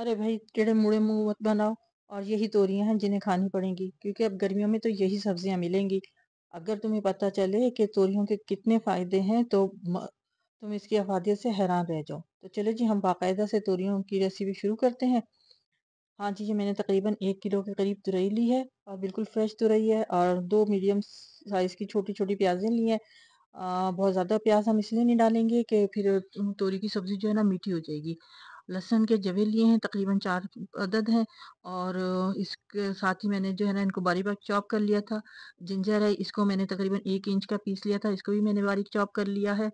अरे भाई टेढ़े मुड़े मुंह मत बनाओ और यही तोरियां हैं जिन्हें खानी पड़ेंगी क्योंकि अब गर्मियों में तो यही सब्जियां मिलेंगी अगर तुम्हें पता चले कि तोरियों के कितने फ़ायदे हैं तो तुम इसकी अफादियत से हैरान रह जाओ तो चलो जी हम बाकायदा से तोरियों की रेसिपी शुरू करते हैं हाँ जी ये मैंने तकरीबन एक किलो के करीब तुरई ली है और बिल्कुल फ्रेश तुरई है और दो मीडियम साइज़ की छोटी छोटी प्याजें ली हैं बहुत ज़्यादा प्याज हम इसलिए नहीं डालेंगे कि फिर तोरी की सब्ज़ी जो है ना मीठी हो जाएगी लहसन के जवे लिए हैं तकरीबन चार अदद है और इसके साथ ही मैंने जो है ना इनको बारीक बारीक चॉप कर लिया था जिंजर है इसको मैंने तकरीबन एक इंच का पीस लिया था इसको भी मैंने बारीक चॉप कर लिया है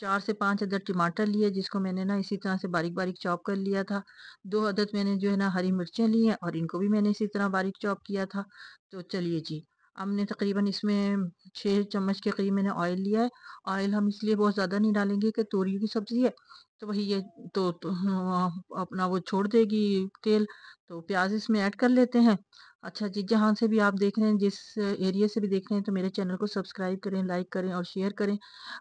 चार से पाँच अदद टमाटर लिए जिसको मैंने ना इसी तरह से बारीक बारीक चॉप कर लिया था दो अदद मैंने जो है ना हरी मिर्चें ली हैं और इनको भी मैंने इसी तरह बारीक चॉप किया था तो चलिए जी हमने तकरीबन इसमें छः चम्मच के करीब मैंने ऑयल लिया है ऑयल हम इसलिए बहुत ज़्यादा नहीं डालेंगे कि तोरी की सब्ज़ी है तो वही ये तो, तो हाँ, अपना वो छोड़ देगी तेल तो प्याज इसमें ऐड कर लेते हैं अच्छा जी, जहाँ से भी आप देख रहे हैं, जिस एरिया से भी देख रहे हैं, तो मेरे चैनल को सब्सक्राइब करें, लाइक करें और शेयर करें।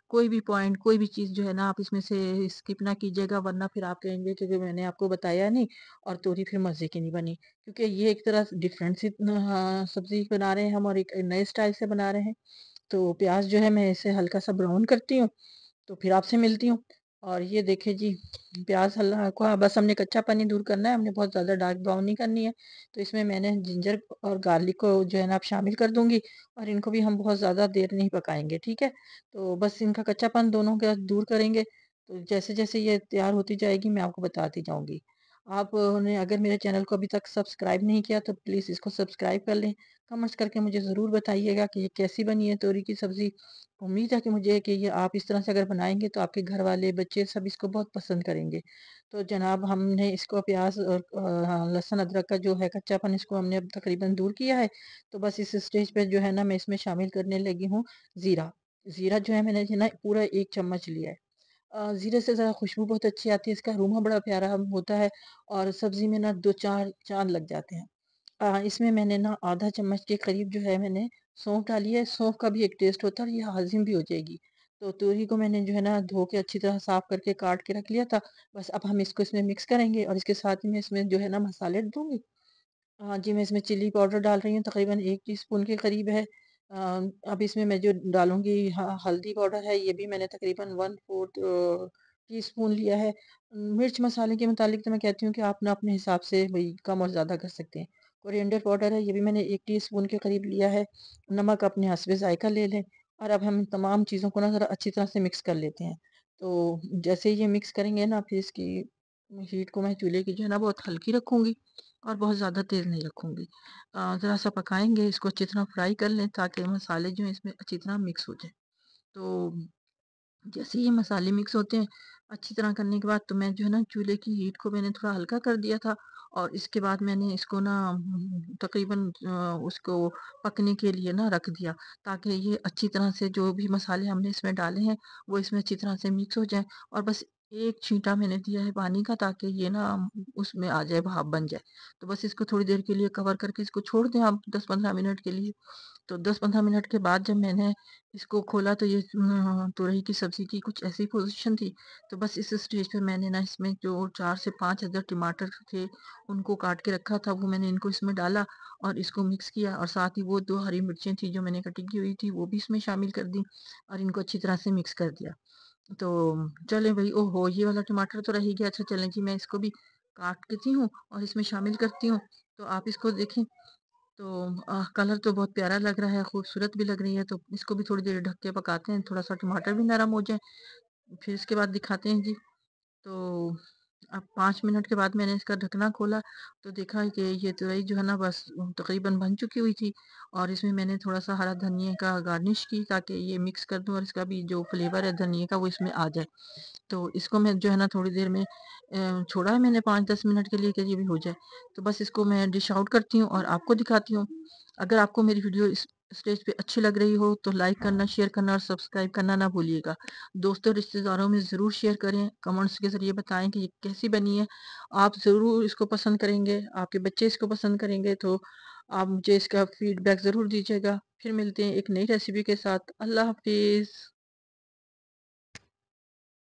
कोई भी पॉइंट, कोई भी चीज़ जो है ना, आप इसमें से स्किप ना कीजिएगा, वरना फिर आप कहेंगे कि मैंने आपको बताया नहीं और तोरी फिर मज़े की नहीं बनी। क्योंकि ये एक तरह डिफरेंट सी हाँ, सब्ज़ी बना रहे हैं हम और एक नए स्टाइल से बना रहे हैं। तो प्याज़ जो है, मैं इसे हल्का-सा ब्राउन करती हूँ, तो फिर आपसे मिलती हूँ। और ये देखे जी प्याज हल्का हाँ, को हाँ, बस हमने कच्चा पानी दूर करना है हमने बहुत ज़्यादा डार्क ब्राउन नहीं करनी है तो इसमें मैंने जिंजर और गार्लिक को जो है ना आप शामिल कर दूंगी और इनको भी हम बहुत ज़्यादा देर नहीं पकाएंगे ठीक है तो बस इनका कच्चापन दोनों का दूर करेंगे तो जैसे जैसे ये तैयार होती जाएगी मैं आपको बताती जाऊंगी आपने अगर मेरे चैनल को अभी तक सब्सक्राइब नहीं किया तो प्लीज़ इसको सब्सक्राइब कर लें कमेंट्स करके मुझे ज़रूर बताइएगा कि ये कैसी बनी है तोरी की सब्ज़ी उम्मीद है कि मुझे कि ये आप इस तरह से अगर बनाएंगे तो आपके घर वाले बच्चे सब इसको बहुत पसंद करेंगे तो जनाब हमने इसको प्याज और हाँ, लहसुन अदरक का जो है कच्चापन इसको हमने अब तकरीबन दूर किया है तो बस इस स्टेज पर जो है ना मैं इसमें शामिल करने लगी हूँ ज़ीरा ज़ीरा जो है मैंने जो ना पूरा एक चम्मच लिया है ज़ीरे से ज़रा खुशबू बहुत अच्छी आती है, इसका रूमा बड़ा प्यारा होता है और सब्ज़ी में ना दो चार चाँद लग जाते हैं। इसमें मैंने ना आधा चम्मच के करीब जो है मैंने सौंफ डाली है, सौंफ का भी एक टेस्ट होता है और ये हाज़िम भी हो जाएगी। तो तोरी को मैंने जो है ना धो के अच्छी तरह साफ़ करके काट के रख लिया था, बस अब हम इसको इसमें मिक्स करेंगे और इसके साथ ही मैं इसमें जो है ना मसाले दूँगी। हाँ जी, मैं इसमें चिली पाउडर डाल रही हूँ, तकरीबन एक टीस्पून के करीब है। अब इसमें मैं जो डालूंगी हल्दी पाउडर है ये भी मैंने तकरीबन वन फोर्थ टी टीस्पून लिया है। मिर्च मसाले के मुताबिक तो मैं कहती हूँ कि आप ना अपने हिसाब से भाई कम और ज़्यादा कर सकते हैं। कोरिएंडर पाउडर है ये भी मैंने टी टीस्पून के करीब लिया है। नमक अपने हस्ब ज़ायक़ा ले लें और अब हम तमाम चीज़ों को ना ज़रा अच्छी तरह से मिक्स कर लेते हैं। तो जैसे ही ये मिक्स करेंगे ना फिर इसकी हीट को मैं चूल्हे की जो है ना बहुत हल्की रखूँगी। और बहुत ज़्यादा तेल नहीं रखूँगी ज़रा सा पकाएंगे इसको अच्छी तरह फ्राई कर लें ताकि मसाले जो हैं इसमें अच्छी तरह मिक्स हो जाए तो जैसे ही मसाले मिक्स होते हैं अच्छी तरह करने के बाद तो मैं जो है ना चूल्हे की हीट को मैंने थोड़ा हल्का कर दिया था और इसके बाद मैंने इसको ना तकरीबन उसको पकने के लिए ना रख दिया ताकि ये अच्छी तरह से जो भी मसाले हमने इसमें डाले हैं वो इसमें अच्छी तरह से मिक्स हो जाएं और बस एक छींटा मैंने दिया है पानी का ताकि ये ना उसमें आ जाए भाप बन जाए तो बस इसको थोड़ी देर के लिए कवर करके इसको छोड़ दें आप दस पंद्रह मिनट के लिए तो दस पंद्रह मिनट के बाद जब मैंने इसको खोला तो ये तुरही की सब्ज़ी की कुछ ऐसी पोजीशन थी तो बस इस स्टेज पे मैंने ना इसमें जो चार से पाँच हज़ार टमाटर थे उनको काट के रखा था वो मैंने इनको इसमें डाला और इसको मिक्स किया और साथ ही वो दो हरी मिर्चें थी जो मैंने कटिंग की हुई थी वो भी इसमें शामिल कर दी और इनको अच्छी तरह से मिक्स कर दिया तो चलें भाई ओहो ये वाला टमाटर तो रही गया अच्छा चलें जी मैं इसको भी काट देती हूँ और इसमें शामिल करती हूँ तो आप इसको देखें तो आ, कलर तो बहुत प्यारा लग रहा है खूबसूरत भी लग रही है तो इसको भी थोड़ी देर ढक के पकाते हैं थोड़ा सा टमाटर भी नरम हो जाए फिर इसके बाद दिखाते हैं जी तो अब पाँच मिनट के बाद मैंने इसका ढकना खोला, तो देखा कि ये तुरई जो है ना बस तकरीबन बन चुकी हुई थी और इसमें मैंने थोड़ा-सा हरा धनिया का गार्निश की ताकि ये मिक्स कर दूँ और इसका भी जो फ्लेवर है धनिया का वो इसमें आ जाए। तो इसको मैं जो है ना थोड़ी देर में छोड़ा है मैंने पाँच दस मिनट के लिए कि ये भी हो जाए। तो बस इसको मैं डिश आउट करती हूँ और आपको दिखाती हूँ। अगर आपको मेरी वीडियो स्टेज पे अच्छी लग रही हो तो लाइक करना हाँ। शेयर करना और सब्सक्राइब करना ना भूलिएगा दोस्तों रिश्तेदारों में ज़रूर शेयर करें कमेंट्स के ज़रिए बताएं कि ये कैसी बनी है आप ज़रूर इसको पसंद करेंगे आपके बच्चे इसको पसंद करेंगे तो आप मुझे इसका फीडबैक ज़रूर दीजिएगा फिर मिलते हैं एक नई रेसिपी के साथ अल्लाह हाफिज़